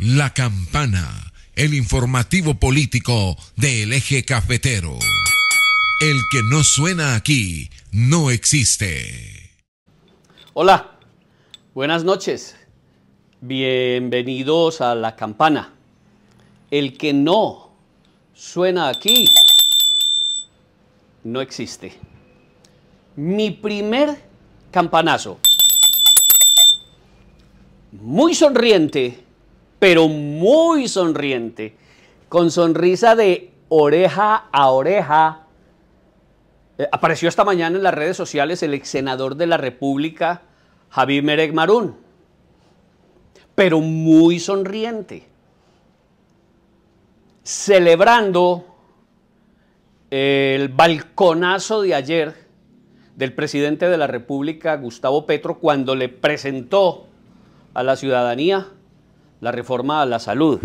La Campana, el informativo político del eje cafetero. El que no suena aquí no existe. Hola, buenas noches. Bienvenidos a La Campana. El que no suena aquí no existe. Mi primer campanazo. Muy sonriente pero muy sonriente, con sonrisa de oreja a oreja. Eh, apareció esta mañana en las redes sociales el ex senador de la República, Javier Merek Marún, pero muy sonriente, celebrando el balconazo de ayer del presidente de la República, Gustavo Petro, cuando le presentó a la ciudadanía la reforma a la salud,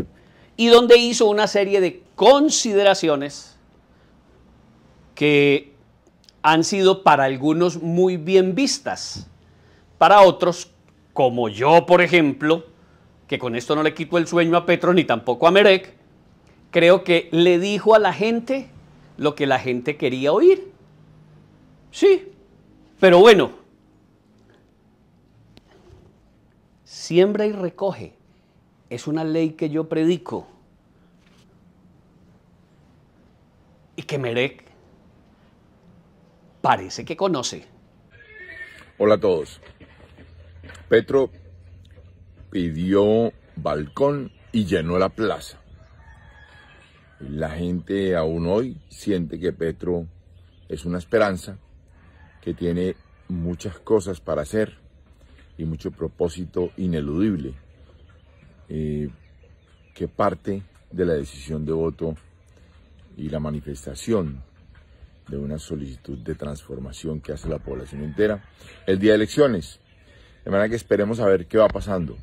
y donde hizo una serie de consideraciones que han sido para algunos muy bien vistas, para otros, como yo, por ejemplo, que con esto no le quito el sueño a Petro ni tampoco a Merek, creo que le dijo a la gente lo que la gente quería oír. Sí, pero bueno, siembra y recoge es una ley que yo predico y que Merek parece que conoce. Hola a todos. Petro pidió balcón y llenó la plaza. La gente aún hoy siente que Petro es una esperanza, que tiene muchas cosas para hacer y mucho propósito ineludible. Eh, que parte de la decisión de voto y la manifestación de una solicitud de transformación que hace la población entera el día de elecciones. De manera que esperemos a ver qué va pasando.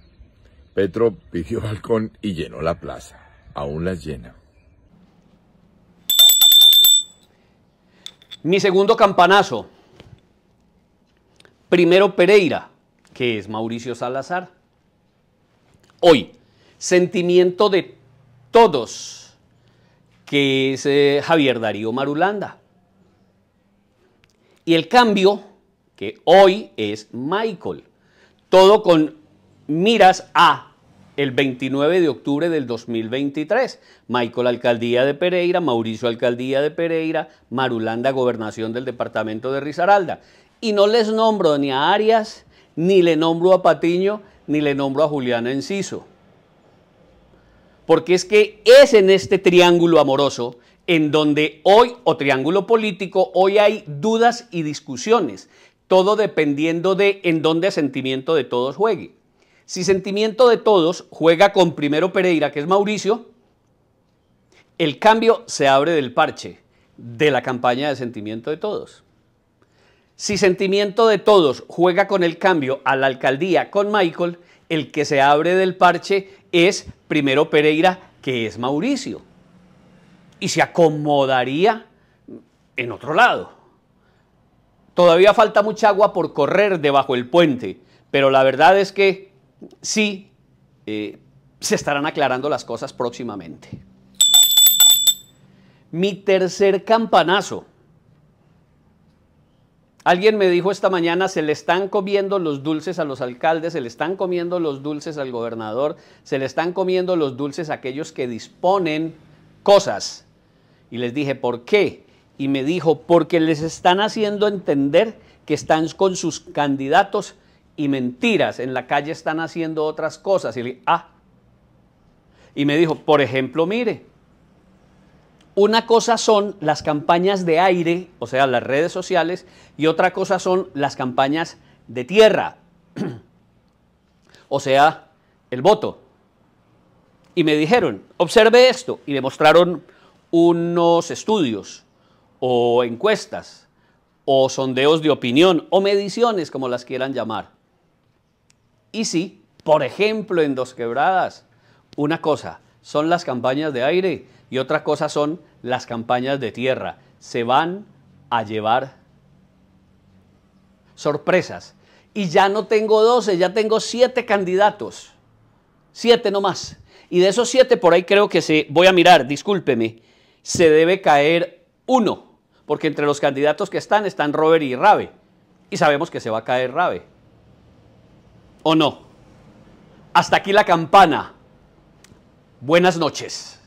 Petro pidió balcón y llenó la plaza. Aún las llena. Mi segundo campanazo. Primero Pereira, que es Mauricio Salazar. Hoy, sentimiento de todos, que es eh, Javier Darío Marulanda. Y el cambio, que hoy es Michael. Todo con miras a el 29 de octubre del 2023. Michael Alcaldía de Pereira, Mauricio Alcaldía de Pereira, Marulanda Gobernación del Departamento de Risaralda. Y no les nombro ni a Arias, ni le nombro a Patiño, ni le nombro a Juliana Enciso porque es que es en este triángulo amoroso en donde hoy, o triángulo político, hoy hay dudas y discusiones, todo dependiendo de en dónde sentimiento de todos juegue. Si sentimiento de todos juega con primero Pereira, que es Mauricio, el cambio se abre del parche de la campaña de sentimiento de todos. Si sentimiento de todos juega con el cambio a la alcaldía con Michael, el que se abre del parche es primero Pereira, que es Mauricio, y se acomodaría en otro lado. Todavía falta mucha agua por correr debajo del puente, pero la verdad es que sí, eh, se estarán aclarando las cosas próximamente. Mi tercer campanazo Alguien me dijo esta mañana, se le están comiendo los dulces a los alcaldes, se le están comiendo los dulces al gobernador, se le están comiendo los dulces a aquellos que disponen cosas. Y les dije, ¿por qué? Y me dijo, porque les están haciendo entender que están con sus candidatos y mentiras, en la calle están haciendo otras cosas. Y le ah. Y me dijo, por ejemplo, mire, una cosa son las campañas de aire, o sea, las redes sociales, y otra cosa son las campañas de tierra, o sea, el voto. Y me dijeron, observe esto, y me mostraron unos estudios o encuestas o sondeos de opinión o mediciones, como las quieran llamar. Y sí, por ejemplo, en Dos Quebradas, una cosa son las campañas de aire y otra cosa son las campañas de tierra. Se van a llevar sorpresas. Y ya no tengo 12, ya tengo 7 candidatos. 7 nomás. Y de esos 7 por ahí creo que se, voy a mirar, discúlpeme, se debe caer uno. Porque entre los candidatos que están están Robert y Rabe. Y sabemos que se va a caer Rabe. ¿O no? Hasta aquí la campana. Buenas noches.